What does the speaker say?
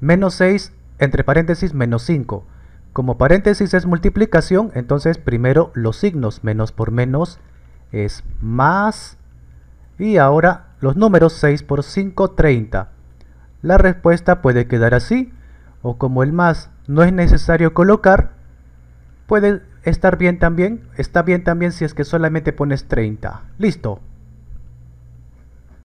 menos 6 entre paréntesis menos 5. Como paréntesis es multiplicación, entonces primero los signos, menos por menos es más, y ahora los números 6 por 5, 30. La respuesta puede quedar así, o como el más no es necesario colocar, puede estar bien también, está bien también si es que solamente pones 30. Listo.